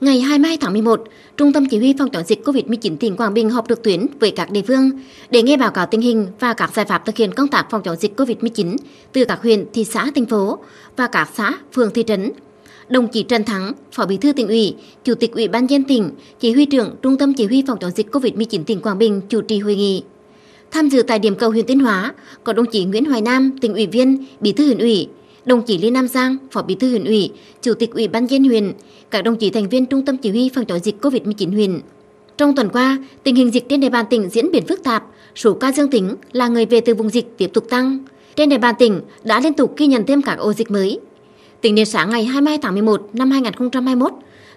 Ngày 22 tháng 11, Trung tâm Chỉ huy Phòng chống dịch COVID-19 tỉnh Quảng Bình họp trực tuyến với các địa phương để nghe báo cáo tình hình và các giải pháp thực hiện công tác phòng chống dịch COVID-19 từ các huyện, thị xã, thành phố và các xã, phường, thị trấn. Đồng chí Trần Thắng, Phó Bí thư tỉnh ủy, Chủ tịch Ủy ban dân tỉnh, Chỉ huy trưởng Trung tâm Chỉ huy Phòng chống dịch COVID-19 tỉnh Quảng Bình chủ trì hội nghị. Tham dự tại điểm cầu huyện Tuyên Hóa có đồng chí Nguyễn Hoài Nam, tỉnh ủy viên, Bí thư huyện ủy, đồng chí Lê Nam Giang, Phó Bí thư huyện ủy, Chủ tịch Ủy ban dân huyện, các đồng chí thành viên Trung tâm Chỉ huy phòng chống dịch COVID-19 huyện. Trong tuần qua, tình hình dịch trên địa bàn tỉnh diễn biến phức tạp, số ca dương tính là người về từ vùng dịch tiếp tục tăng. Trên địa bàn tỉnh đã liên tục ghi nhận thêm các ổ dịch mới. Tính đến sáng ngày 22 tháng 11 năm 2021,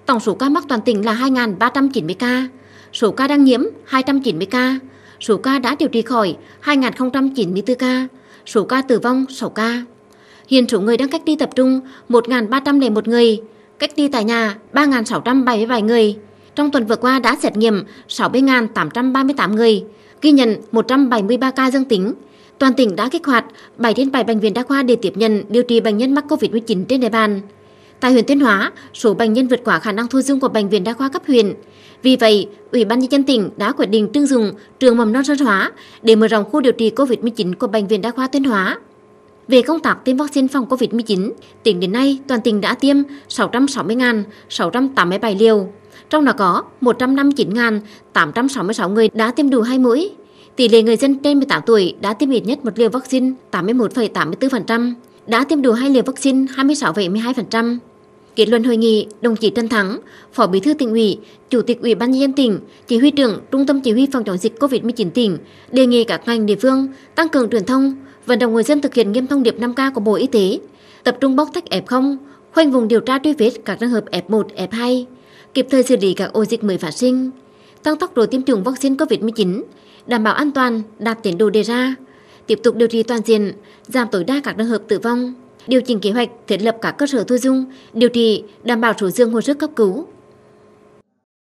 tổng số ca mắc toàn tỉnh là 2.390 ca, số ca đang nhiễm 290 ca, số ca đã điều trị khỏi 2.094 ca, số ca tử vong 6 ca. Hiện số người đang cách ly tập trung 1.301 người, cách ly tại nhà 3.677 người. Trong tuần vừa qua đã xét nghiệm 60.838 người, ghi nhận 173 ca dương tính. Toàn tỉnh đã kích hoạt 7 trên 7 bệnh viện đa khoa để tiếp nhận điều trị bệnh nhân mắc COVID-19 trên địa bàn. Tại huyện Tuyên Hóa, số bệnh nhân vượt quá khả năng thu dung của bệnh viện đa khoa cấp huyện. Vì vậy, Ủy ban nhân dân tỉnh đã quyết định trưng dụng trường mầm non Sơn Hóa để mở rộng khu điều trị COVID-19 của bệnh viện đa khoa Tuyên Hóa. Về công tác tiêm vaccine phòng COVID-19, tính đến nay toàn tỉnh đã tiêm 660.687 liều, trong đó có 159.866 người đã tiêm đủ hai mũi. Tỷ lệ người dân trên 18 tuổi đã tiêm ít nhất một liều vaccine 81,84%, đã tiêm đủ hai liều vaccine 26,12%. Kết luận hội nghị, đồng chí Trần Thắng, Phó Bí thư tỉnh ủy, Chủ tịch Ủy ban nhân dân tỉnh, Chỉ huy trưởng Trung tâm Chỉ huy phòng chống dịch COVID-19 tỉnh đề nghị các ngành địa phương tăng cường truyền thông, vận động người dân thực hiện nghiêm thông điệp 5K của Bộ Y tế, tập trung bóc tách F0, khoanh vùng điều tra truy vết các trường hợp F1, F2, kịp thời xử lý các ổ dịch mới phát sinh, tăng tốc độ tiêm chủng vaccine COVID-19, đảm bảo an toàn, đạt tiến độ đề ra, tiếp tục điều trị toàn diện, giảm tối đa các trường hợp tử vong, điều chỉnh kế hoạch thiết lập các cơ sở thu dung, điều trị, đảm bảo số dương hồi sức cấp cứu,